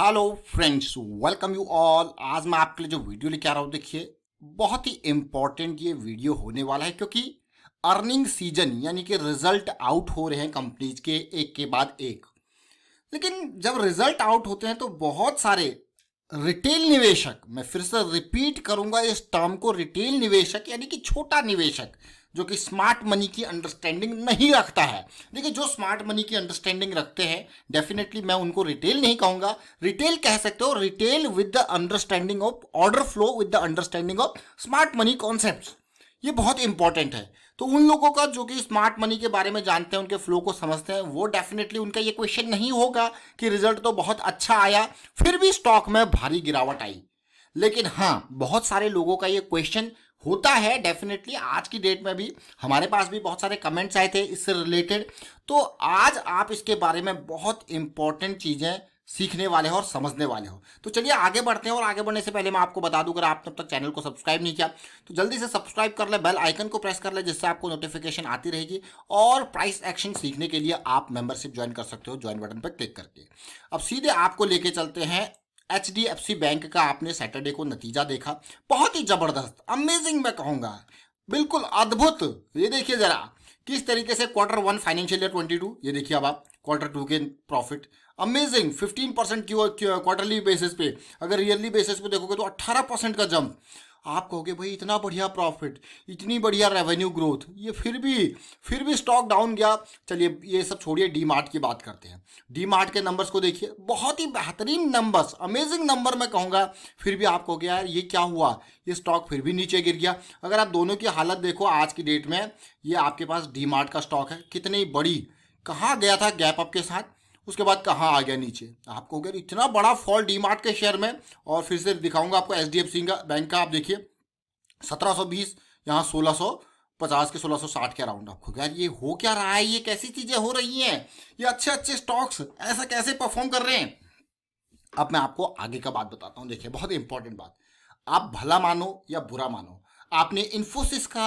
hello friends welcome you all आज मैं आपके लिए जो वीडियो लेके आ रहा हूँ देखिए बहुत ही इम्पॉर्टेंट ये वीडियो होने वाला है क्योंकि अर्निंग सीजन यानी कि रिजल्ट आउट हो रहे हैं कंपनीज के एक के बाद एक लेकिन जब रिजल्ट आउट होते हैं तो बहुत सारे रिटेल निवेशक मैं फिर से रिपीट करूंगा इस टर्म को रिटेल निवेशक यानी कि छोटा निवेशक जो कि स्मार्ट मनी की अंडरस्टैंडिंग नहीं रखता है देखिए जो स्मार्ट मनी की अंडरस्टैंडिंग रखते हैं डेफिनेटली मैं उनको रिटेल नहीं कहूंगा रिटेल कह सकते हो retail with the understanding of order flow with the understanding of smart money concept ये बहुत इंपॉर्टेंट है तो उन लोगों का जो कि स्मार्ट मनी के बारे में जानते हैं उनके फ्लो को समझते हैं वो डेफिनेटली उनका ये क्वेश्चन नहीं होगा कि रिजल्ट तो बहुत अच्छा आया फिर भी स्टॉक में भारी गिरावट आई लेकिन हाँ बहुत सारे लोगों का ये क्वेश्चन होता है डेफिनेटली आज की डेट में भी हमारे पास भी बहुत सारे कमेंट्स आए थे इससे रिलेटेड तो आज आप इसके बारे में बहुत इंपॉर्टेंट चीज़ें सीखने वाले हो और समझने वाले हो तो चलिए आगे बढ़ते हैं और आगे बढ़ने से पहले मैं आपको बता दूं अगर आपने अब तक चैनल को सब्सक्राइब नहीं किया तो जल्दी से सब्सक्राइब कर ले बेल आइकन को प्रेस कर ले जिससे आपको नोटिफिकेशन आती रहेगी और प्राइस एक्शन सीखने के लिए आप मेंबरशिप ज्वाइन कर सकते हो ज्वाइन बटन पर क्लिक करके अब सीधे आपको लेके चलते हैं H D F C bank का आपने सैटरडे को नतीजा देखा बहुत ही ज़बरदस्त अमेजिंग मैं कहूँगा बिल्कुल अद्भुत ये देखिए ज़रा किस तरीके से quarter one financial year twenty two ये देखिए अब आप क्वार्टर टू के profit amazing fifteen percent quarterly basis पे अगर ईयरली बेसिस पे देखोगे तो अट्ठारह परसेंट का जंप आप कहोगे भाई इतना बढ़िया प्रॉफिट इतनी बढ़िया रेवेन्यू ग्रोथ ये फिर भी फिर भी स्टॉक डाउन गया चलिए ये सब छोड़िए डी मार्ट की बात करते हैं डी मार्ट के नंबर्स को देखिए बहुत ही बेहतरीन नंबर्स अमेजिंग नंबर मैं कहूँगा फिर भी आप कहोगे यार ये क्या हुआ ये स्टॉक फिर भी नीचे गिर गया अगर आप दोनों की हालत देखो आज की डेट में ये आपके पास डी मार्ट का स्टॉक है कितनी बड़ी कहाँ गया था गैप अप के साथ उसके बाद कहाँ आ गया नीचे आप कहोगे इतना बड़ा फॉल डी के शेयर में और फिर से दिखाऊंगा आपको एच डी एफ सी का बैंक का आप देखिए सत्रह सौ बीस यहाँ सोलह सौ पचास के सोलह सौ साठ के अराउंड आपको यार ये हो क्या रहा है ये कैसी चीज़ें हो रही हैं ये अच्छे अच्छे स्टॉक्स ऐसा कैसे परफॉर्म कर रहे हैं अब मैं आपको आगे का बात बताता हूँ देखिए बहुत इंपॉर्टेंट बात आप भला मानो या बुरा मानो आपने इन्फोसिस का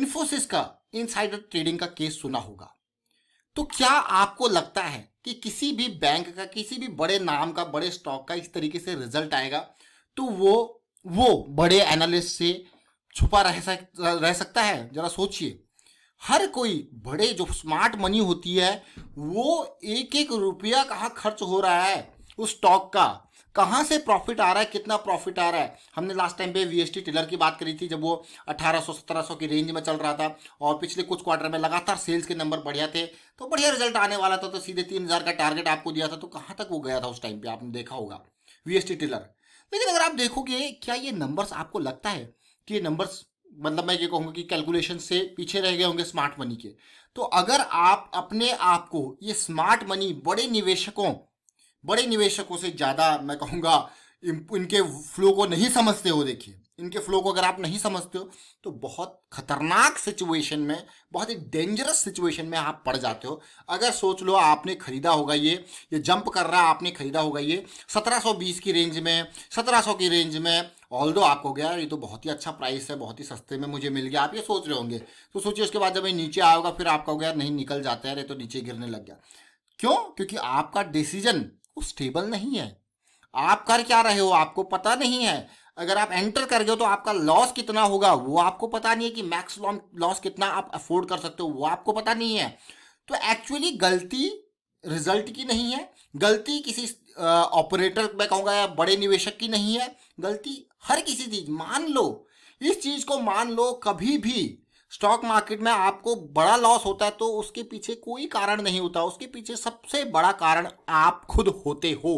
इन्फोसिस का इनसाइडर ट्रेडिंग का केस सुना होगा तो क्या आपको लगता है कि किसी भी बैंक का किसी भी बड़े नाम का बड़े स्टॉक का इस तरीके से रिजल्ट आएगा तो वो वो बड़े एनालिस्ट से छुपा रह, सक, रह सकता है जरा सोचिए हर कोई बड़े जो स्मार्ट मनी होती है वो एक एक रुपया कहाँ खर्च हो रहा है उस स्टॉक का कहाँ से प्रॉफिट आ रहा है कितना प्रॉफिट आ रहा है हमने लास्ट टाइम पे वीएसटी टिलर की बात करी थी जब वो 1800 1700 की रेंज में चल रहा था और पिछले कुछ क्वार्टर में लगातार सेल्स के नंबर बढ़िया थे तो बढ़िया रिजल्ट आने वाला था तो सीधे तीन हज़ार का टारगेट आपको दिया था तो कहाँ तक वो गया था उस टाइम पर आपने देखा होगा वी टिलर लेकिन अगर आप देखोगे क्या ये नंबर्स आपको लगता है कि ये नंबर्स मतलब मैं ये कहूँगा कि कैलकुलेशन से पीछे रह गए होंगे स्मार्ट मनी के तो अगर आप अपने आप को ये स्मार्ट मनी बड़े निवेशकों बड़े निवेशकों से ज़्यादा मैं कहूँगा इनके फ्लो को नहीं समझते हो देखिए इनके फ्लो को अगर आप नहीं समझते हो तो बहुत खतरनाक सिचुएशन में बहुत ही डेंजरस सिचुएशन में आप पड़ जाते हो अगर सोच लो आपने खरीदा होगा ये ये जंप कर रहा आपने खरीदा होगा ये 1720 की रेंज में 1700 की रेंज में ऑल दो आपको गया ये तो बहुत ही अच्छा प्राइस है बहुत ही सस्ते में मुझे मिल गया आप ये सोच रहे होंगे तो सोचिए उसके बाद जब ये नीचे आएगा फिर आपका हो गया नहीं निकल जाता है ये तो नीचे गिरने लग गया क्यों क्योंकि आपका डिसीजन वो स्टेबल नहीं है आप कर क्या रहे हो आपको पता नहीं है अगर आप एंटर कर गए हो तो आपका लॉस कितना होगा वो आपको पता नहीं है कि मैक्स लॉस कितना आप अफोर्ड कर सकते हो वो आपको पता नहीं है तो एक्चुअली गलती रिजल्ट की नहीं है गलती किसी ऑपरेटर में कहूँगा या बड़े निवेशक की नहीं है गलती हर किसी चीज मान लो इस चीज को मान लो कभी भी स्टॉक मार्केट में आपको बड़ा लॉस होता है तो उसके पीछे कोई कारण नहीं होता उसके पीछे सबसे बड़ा कारण आप खुद होते हो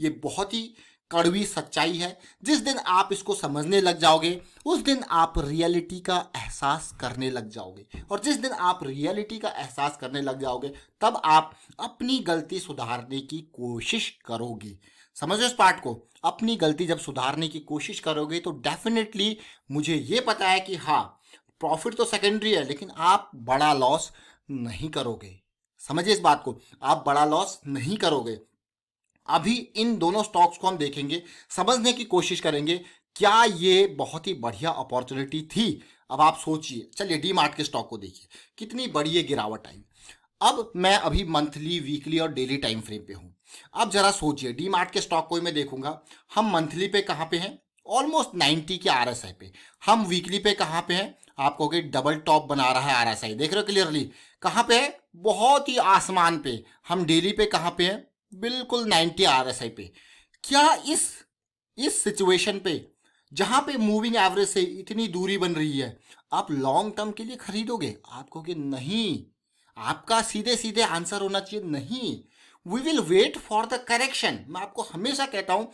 ये बहुत ही कड़वी सच्चाई है जिस दिन आप इसको समझने लग जाओगे उस दिन आप रियलिटी का एहसास करने लग जाओगे और जिस दिन आप रियलिटी का एहसास करने लग जाओगे तब आप अपनी गलती सुधारने की कोशिश करोगे समझो इस पार्ट को अपनी गलती जब सुधारने की कोशिश करोगे तो डेफिनेटली मुझे ये पता है कि हाँ प्रॉफिट तो सेकेंडरी है लेकिन आप बड़ा लॉस नहीं करोगे समझिए इस बात को आप बड़ा लॉस नहीं करोगे अभी इन दोनों स्टॉक्स को हम देखेंगे समझने की कोशिश करेंगे क्या ये बहुत ही बढ़िया अपॉर्चुनिटी थी अब आप सोचिए चलिए डी मार्ट के स्टॉक को देखिए कितनी बड़ी है गिरावट आई अब मैं अभी मंथली वीकली और डेली टाइम फ्रेम पे हूँ अब जरा सोचिए डी मार्ट के स्टॉक को ही मैं देखूंगा हम मंथली पे कहाँ पे हैं ऑलमोस्ट 90 के आर पे हम वीकली पे कहाँ पे हैं आप कहोगे डबल टॉप बना रहा है आरएसआई देख रहे हो क्लियरली कहाँ पे है बहुत ही आसमान पे हम डेली पे कहाँ पे हैं बिल्कुल 90 आरएसआई पे क्या इस इस सिचुएशन पे जहाँ पे मूविंग एवरेज से इतनी दूरी बन रही है आप लॉन्ग टर्म के लिए खरीदोगे आप कहोगे नहीं आपका सीधे सीधे आंसर होना चाहिए नहीं we will wait for the correction मैं आपको हमेशा कहता हूँ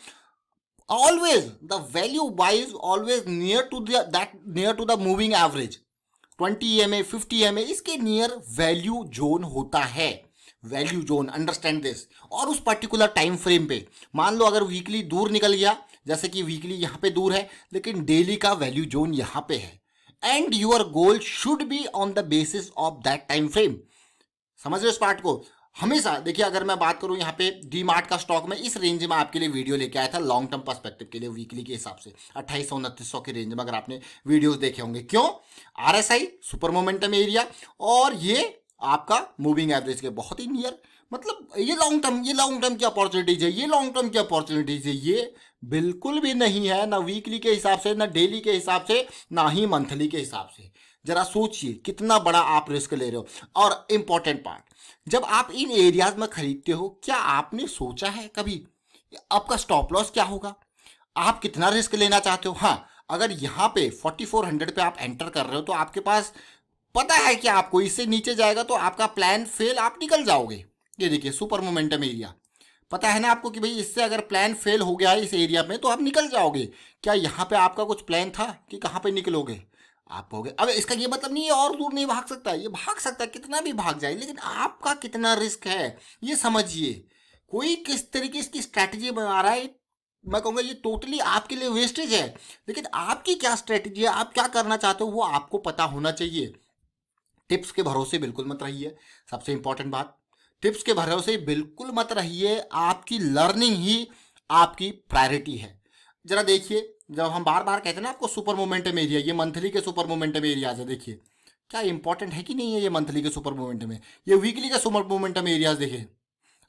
always the value y is always near to the that near to the moving 20 ma 50 ma इसके नियर वैल्यू जोन होता है वैल्यू जोन अंडरस्टैंड दिस और उस पर्टिकुलर टाइम फ्रेम पे मान लो अगर वीकली दूर निकल गया जैसे कि वीकली यहाँ पे दूर है लेकिन डेली का वैल्यू जोन यहाँ पे है and your goal should be on the basis of that time frame समझ रहे इस पार्ट को हमेशा देखिए अगर मैं बात करूं यहाँ पे डी मार्ट का स्टॉक में इस रेंज में आपके लिए वीडियो लेके आया था लॉन्ग टर्म पर्सपेक्टिव के लिए वीकली के हिसाब से अट्ठाईस सौ उनतीस सौ के रेंज में अगर आपने वीडियोस देखे होंगे क्यों आरएसआई सुपर मोमेंटम एरिया और ये आपका मूविंग एवरेज के बहुत ही नियर मतलब ये लॉन्ग टर्म ये लॉन्ग टर्म की अपॉर्चुनिटीज है ये लॉन्ग टर्म की अपॉर्चुनिटीज है ये बिल्कुल भी नहीं है ना वीकली के हिसाब से ना डेली के हिसाब से ना ही मंथली के हिसाब से जरा सोचिए कितना बड़ा आप रिस्क ले रहे हो और इम्पोर्टेंट पार्ट जब आप इन एरियाज में खरीदते हो क्या आपने सोचा है कभी आपका स्टॉप लॉस क्या होगा आप कितना रिस्क लेना चाहते हो हाँ अगर यहाँ पे 4400 पे आप एंटर कर रहे हो तो आपके पास पता है कि आपको इससे नीचे जाएगा तो आपका प्लान फेल आप निकल जाओगे ये देखिए सुपर मोमेंटम एरिया पता है ना आपको कि भाई इससे अगर प्लान फेल हो गया है इस एरिया में तो आप निकल जाओगे क्या यहाँ पे आपका कुछ प्लान था कि कहाँ पे निकलोगे आप कहोगे अब इसका ये मतलब नहीं है और दूर नहीं भाग सकता ये भाग सकता है कितना भी भाग जाए लेकिन आपका कितना रिस्क है ये समझिए कोई किस तरीके इसकी स्ट्रैटेजी बना रहा है मैं कहूँगा ये टोटली आपके लिए वेस्टेज है लेकिन आपकी क्या स्ट्रैटेजी है आप क्या करना चाहते हो वो आपको पता होना चाहिए टिप्स के भरोसे बिल्कुल मत रहिए सबसे इंपॉर्टेंट बात टिप्स के भरोसे बिल्कुल मत रहिए आपकी लर्निंग ही आपकी प्रायोरिटी है जरा देखिए जब हम बार बार कहते हैं ना आपको सुपर मोमेंटम एरिया ये मंथली के सुपर मोमेंटम एरियाज है देखिए क्या इंपॉर्टेंट है कि नहीं है ये मंथली के सुपर मोमेंटम में ये वीकली के सुपर मोमेंटम एरियाज देखिए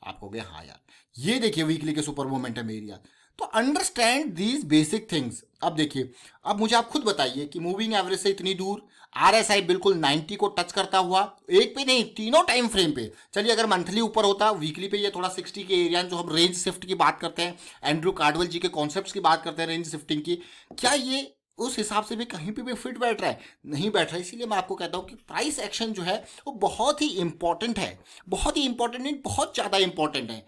आप कहोगे हाँ यार ये देखिए वीकली के सुपर मोमेंटम एरियाज तो अंडरस्टैंड दीज बेसिक थिंग्स अब देखिए अब मुझे आप खुद बताइए कि मूविंग एवरेज से इतनी दूर आर एस आई बिल्कुल नाइन्टी को टच करता हुआ एक पे नहीं तीनों टाइम फ्रेम पे चलिए अगर मंथली ऊपर होता वीकली पे ये थोड़ा सिक्सटी के एरिया जो हम रेंज शिफ्ट की बात करते हैं एंड्रू कार्डवेल जी के कॉन्सेप्ट की बात करते हैं रेंज शिफ्टिंग की क्या ये उस हिसाब से भी कहीं पे भी फिट बैठ रहा है नहीं बैठ रहा है इसीलिए मैं आपको कहता हूँ कि प्राइस एक्शन जो है वो बहुत ही इंपॉर्टेंट है बहुत ही इंपॉर्टेंट नहीं बहुत ज़्यादा इंपॉर्टेंट है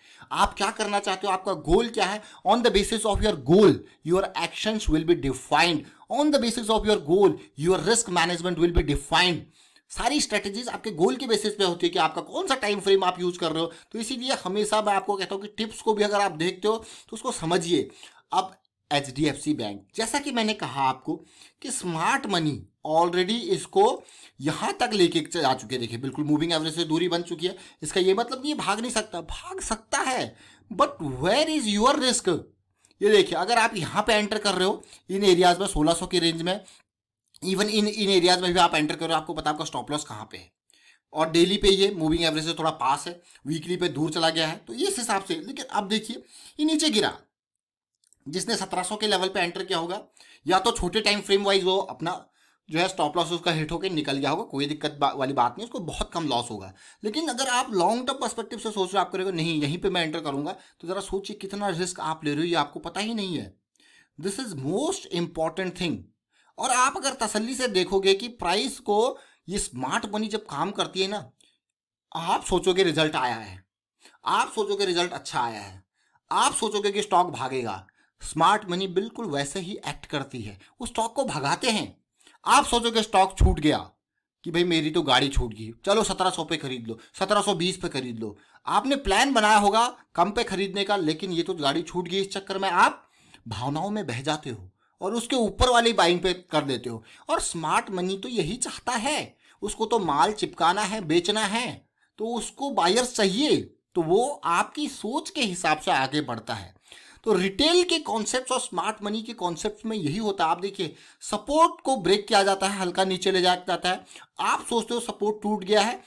आप क्या करना चाहते हो आपका गोल क्या है on the basis of your goal your action will be defined on the basis of your goal your risk management will be defined सारी स्ट्रेटेजीज आपके गोल के बेसिस पे होती है कि आपका कौन सा टाइम फ्रेम आप यूज कर रहे हो तो इसीलिए हमेशा मैं आपको कहता हूँ कि टिप्स को भी अगर आप देखते हो तो उसको समझिए अब H D F C bank जैसा कि मैंने कहा आपको कि स्मार्ट मनी ऑलरेडी इसको यहाँ तक लेके जा चुके देखिए बिल्कुल मूविंग एवरेज से दूरी बन चुकी है इसका ये मतलब नहीं भाग नहीं सकता भाग सकता है but where is your risk ये देखिए अगर आप यहाँ पे एंटर कर रहे हो इन एरियाज में 1600 की रेंज में इवन इन इन एरियाज में भी आप एंटर कर रहे हो आपको पता आपका स्टॉप लॉस कहाँ पे है और डेली पे ये मूविंग एवरेज से थोड़ा पास है वीकली पे दूर चला गया है तो इस हिसाब से लेकिन अब देखिए ये नीचे गिरा जिसने 1700 के लेवल पे एंटर किया होगा या तो छोटे टाइम फ्रेम वाइज वो अपना जो है स्टॉप लॉस उसका हिट होकर निकल गया होगा कोई दिक्कत बा, वाली बात नहीं उसको बहुत कम लॉस होगा लेकिन अगर आप लॉन्ग टर्म पर्सपेक्टिव से सोच रहे हो आप करेगा नहीं यहीं पे मैं एंटर करूंगा तो ज़रा सोचिए कितना रिस्क आप ले रहे हो ये आपको पता ही नहीं है this is most important thing और आप अगर तसली से देखोगे कि प्राइस को ये स्मार्ट मनी जब काम करती है ना आप सोचोगे रिजल्ट आया है आप सोचोगे रिजल्ट अच्छा आया है आप सोचोगे कि स्टॉक भागेगा स्मार्ट मनी बिल्कुल वैसे ही एक्ट करती है वो स्टॉक को भगाते हैं आप सोचोगे स्टॉक छूट गया कि भाई मेरी तो गाड़ी छूट गई चलो सत्रह सौ पे खरीद लो सत्रह सौ बीस पे खरीद लो आपने प्लान बनाया होगा कम पे खरीदने का लेकिन ये तो गाड़ी छूट गई इस चक्कर में आप भावनाओं में बह जाते हो और उसके ऊपर वाली बाइंग पे कर देते हो और स्मार्ट मनी तो यही चाहता है उसको तो माल चिपकाना है बेचना है तो उसको बायर चाहिए तो वो आपकी सोच के हिसाब से आगे बढ़ता है तो रिटेल के कॉन्सेप्ट और स्मार्ट मनी के कॉन्सेप्ट में यही होता है आप देखिए सपोर्ट को ब्रेक किया जाता है हल्का नीचे ले जाया जाता है आप सोचते हो सपोर्ट टूट गया है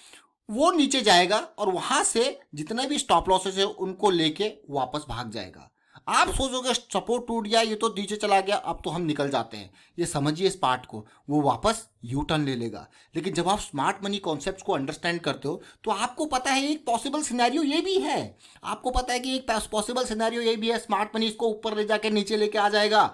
वो नीचे जाएगा और वहां से जितने भी स्टॉप लॉसेस है उनको लेके वापस भाग जाएगा आप सोचोगे सपोर्ट टूट गया ये तो नीचे चला गया अब तो हम निकल जाते हैं ये समझिए इस पार्ट को वो वापस यू टर्न ले लेगा लेकिन जब आप स्मार्ट मनी कॉन्सेप्ट को अंडरस्टैंड करते हो तो आपको पता है एक पॉसिबल सिनेरियो ये भी है आपको पता है कि एक पॉसिबल सिनेरियो ये भी है स्मार्ट मनी इसको ऊपर ले जाकर नीचे लेके आ जाएगा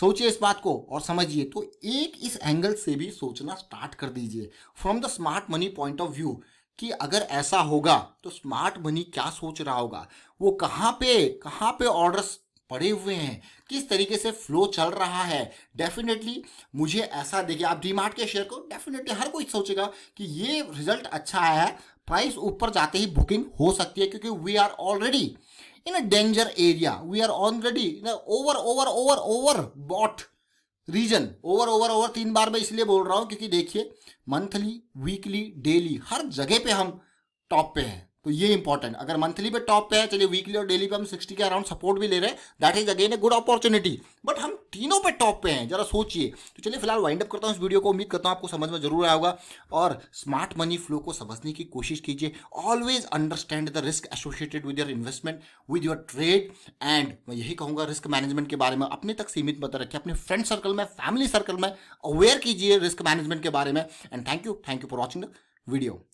सोचिए इस बात को और समझिए तो एक इस एंगल से भी सोचना स्टार्ट कर दीजिए from the smart money point of view कि अगर ऐसा होगा तो स्मार्ट मनी क्या सोच रहा होगा वो कहाँ पे कहाँ पे ऑर्डर्स पड़े हुए हैं किस तरीके से फ्लो चल रहा है डेफिनेटली मुझे ऐसा देखिए आप डीमार्ट के शेयर को डेफिनेटली हर कोई सोचेगा कि ये रिजल्ट अच्छा है प्राइस ऊपर जाते ही बुकिंग हो सकती है क्योंकि we are already in a danger area we are already over over over over bought region over over over तीन बार मैं इसलिए बोल रहा हूँ क्योंकि देखिए मंथली वीकली डेली हर जगह पे हम टॉप पे हैं तो ये इंपॉर्टेंट अगर मंथली पे टॉप पे है चलिए वीकली और डेली पे हम 60 के अराउंड सपोर्ट भी ले रहे हैं that is again a good opportunity but हम तीनों पे टॉप पे हैं जरा सोचिए तो चलिए फिलहाल वाइंड अप करता हूँ इस वीडियो को उम्मीद करता हूँ आपको समझ में जरूर आया होगा और स्मार्ट मनी फ्लो को समझने की कोशिश कीजिए always understand the risk associated with your investment with your trade and मैं यही कहूँगा रिस्क मैनेजमेंट के बारे में अपने तक सीमित मत रखिए अपने फ्रेंड सर्कल में फैमिली सर्कल में अवेयर कीजिए रिस्क मैनेजमेंट के बारे में and thank you thank you for watching the video